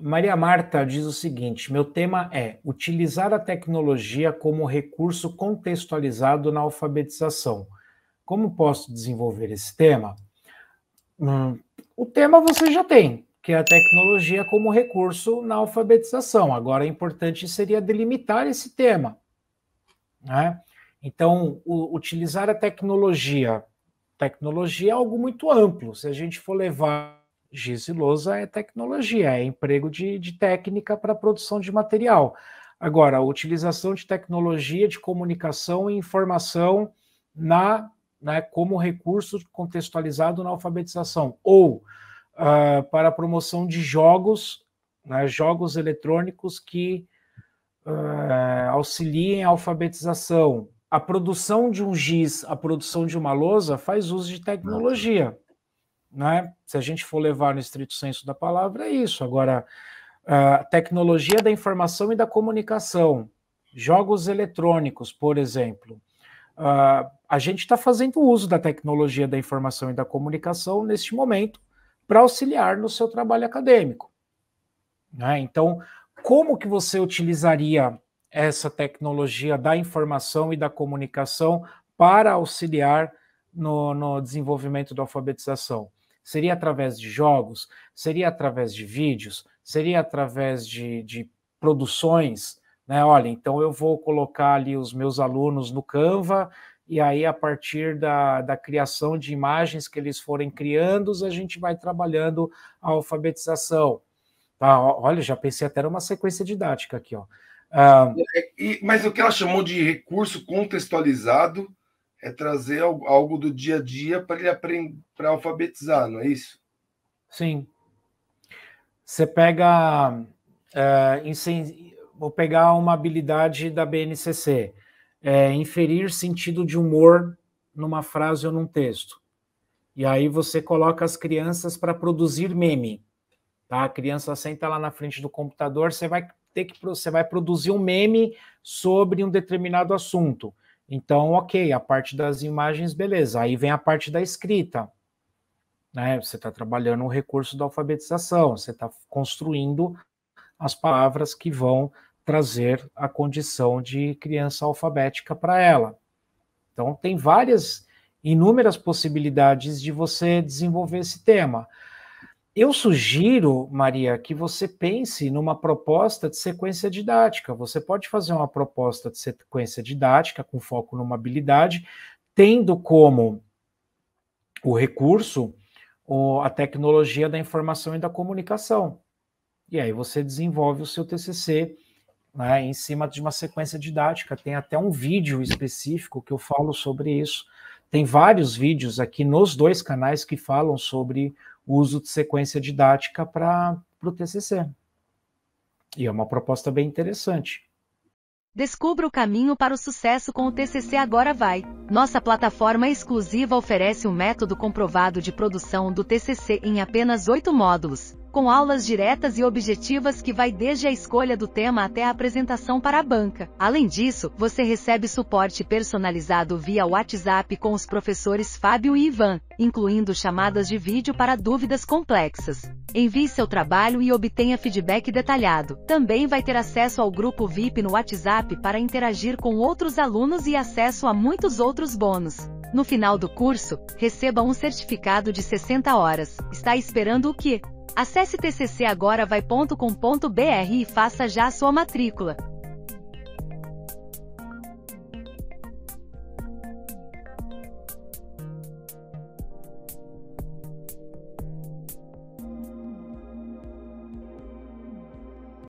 Maria Marta diz o seguinte: meu tema é utilizar a tecnologia como recurso contextualizado na alfabetização. Como posso desenvolver esse tema? Hum, o tema você já tem, que é a tecnologia como recurso na alfabetização. Agora, é importante seria delimitar esse tema. Né? Então, o, utilizar a tecnologia. Tecnologia é algo muito amplo. Se a gente for levar Giz e lousa é tecnologia, é emprego de, de técnica para produção de material. Agora, a utilização de tecnologia de comunicação e informação na, né, como recurso contextualizado na alfabetização, ou uh, para a promoção de jogos, né, jogos eletrônicos que uh, auxiliem a alfabetização. A produção de um giz, a produção de uma lousa faz uso de tecnologia. Né? Se a gente for levar no estrito senso da palavra, é isso. Agora, a tecnologia da informação e da comunicação, jogos eletrônicos, por exemplo. Uh, a gente está fazendo uso da tecnologia da informação e da comunicação neste momento para auxiliar no seu trabalho acadêmico. Né? Então, como que você utilizaria essa tecnologia da informação e da comunicação para auxiliar no, no desenvolvimento da alfabetização? Seria através de jogos? Seria através de vídeos? Seria através de, de produções? Né? Olha, então eu vou colocar ali os meus alunos no Canva, e aí, a partir da, da criação de imagens que eles forem criando, a gente vai trabalhando a alfabetização. Tá, olha, já pensei até numa sequência didática aqui, ó. Ah, mas o que ela chamou de recurso contextualizado é trazer algo do dia a dia para ele aprender, para alfabetizar, não é isso? Sim. Você pega, é, vou pegar uma habilidade da BNCC, é, inferir sentido de humor numa frase ou num texto. E aí você coloca as crianças para produzir meme. Tá? A criança senta lá na frente do computador, você vai ter que você vai produzir um meme sobre um determinado assunto. Então, ok, a parte das imagens, beleza. Aí vem a parte da escrita. Né? Você está trabalhando o recurso da alfabetização, você está construindo as palavras que vão trazer a condição de criança alfabética para ela. Então, tem várias, inúmeras possibilidades de você desenvolver esse tema. Eu sugiro, Maria, que você pense numa proposta de sequência didática. Você pode fazer uma proposta de sequência didática com foco numa habilidade, tendo como o recurso ou a tecnologia da informação e da comunicação. E aí você desenvolve o seu TCC né, em cima de uma sequência didática. Tem até um vídeo específico que eu falo sobre isso. Tem vários vídeos aqui nos dois canais que falam sobre uso de sequência didática para o TCC. E é uma proposta bem interessante. Descubra o caminho para o sucesso com o TCC Agora Vai. Nossa plataforma exclusiva oferece um método comprovado de produção do TCC em apenas oito módulos com aulas diretas e objetivas que vai desde a escolha do tema até a apresentação para a banca. Além disso, você recebe suporte personalizado via WhatsApp com os professores Fábio e Ivan, incluindo chamadas de vídeo para dúvidas complexas. Envie seu trabalho e obtenha feedback detalhado. Também vai ter acesso ao grupo VIP no WhatsApp para interagir com outros alunos e acesso a muitos outros bônus. No final do curso, receba um certificado de 60 horas. Está esperando o quê? Acesse tccagoravai.com.br e faça já a sua matrícula.